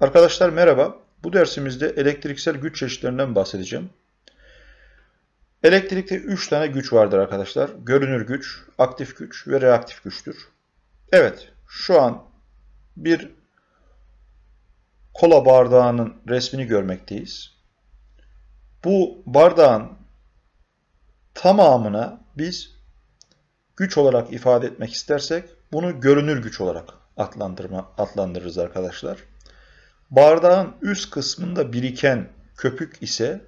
Arkadaşlar merhaba. Bu dersimizde elektriksel güç çeşitlerinden bahsedeceğim. Elektrikte 3 tane güç vardır arkadaşlar. Görünür güç, aktif güç ve reaktif güçtür. Evet, şu an bir kola bardağının resmini görmekteyiz. Bu bardağın tamamına biz güç olarak ifade etmek istersek bunu görünür güç olarak adlandırırız arkadaşlar. Bardağın üst kısmında biriken köpük ise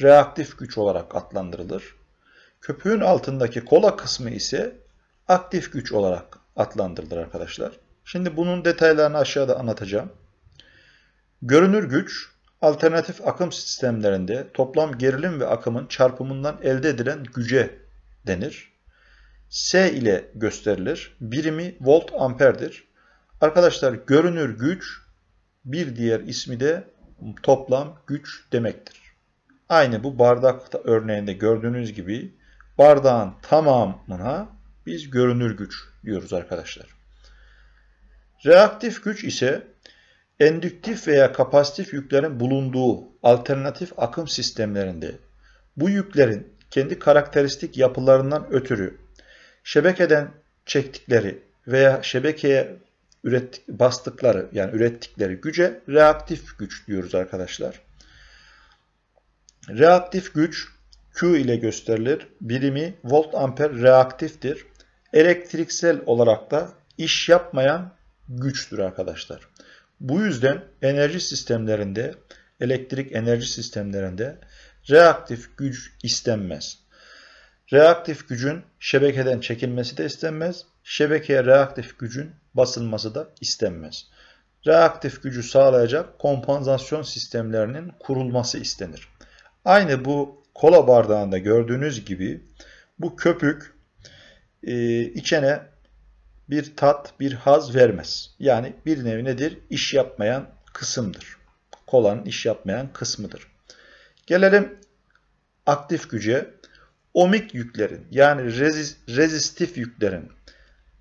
reaktif güç olarak adlandırılır. Köpüğün altındaki kola kısmı ise aktif güç olarak adlandırılır arkadaşlar. Şimdi bunun detaylarını aşağıda anlatacağım. Görünür güç, alternatif akım sistemlerinde toplam gerilim ve akımın çarpımından elde edilen güce denir. S ile gösterilir. Birimi volt amperdir. Arkadaşlar görünür güç bir diğer ismi de toplam güç demektir. Aynı bu bardak örneğinde gördüğünüz gibi bardağın tamamına biz görünür güç diyoruz arkadaşlar. Reaktif güç ise endüktif veya kapasitif yüklerin bulunduğu alternatif akım sistemlerinde bu yüklerin kendi karakteristik yapılarından ötürü şebekeden çektikleri veya şebekeye ürettik, bastıkları yani ürettikleri güce reaktif güç diyoruz arkadaşlar. Reaktif güç Q ile gösterilir. Birimi volt amper reaktiftir. Elektriksel olarak da iş yapmayan güçtür arkadaşlar. Bu yüzden enerji sistemlerinde, elektrik enerji sistemlerinde reaktif güç istenmez. Reaktif gücün şebekeden çekilmesi de istenmez. Şebekeye reaktif gücün basılması da istenmez. Reaktif gücü sağlayacak kompansasyon sistemlerinin kurulması istenir. Aynı bu kola bardağında gördüğünüz gibi bu köpük e, içene bir tat, bir haz vermez. Yani bir nevi nedir? İş yapmayan kısımdır. Kolanın iş yapmayan kısmıdır. Gelelim aktif güce omik yüklerin yani rezist, rezistif yüklerin,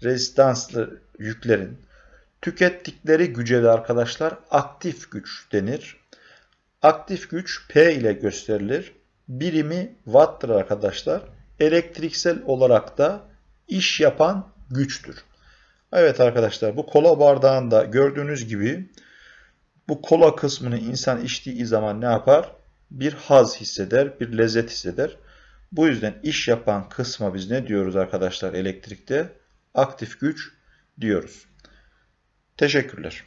rezistanslı yüklerin tükettikleri güce de arkadaşlar aktif güç denir. Aktif güç P ile gösterilir. Birimi watt'tır arkadaşlar. Elektriksel olarak da iş yapan güçtür. Evet arkadaşlar bu kola bardağında gördüğünüz gibi bu kola kısmını insan içtiği zaman ne yapar? Bir haz hisseder, bir lezzet hisseder. Bu yüzden iş yapan kısma biz ne diyoruz arkadaşlar elektrikte? Aktif güç diyoruz. Teşekkürler.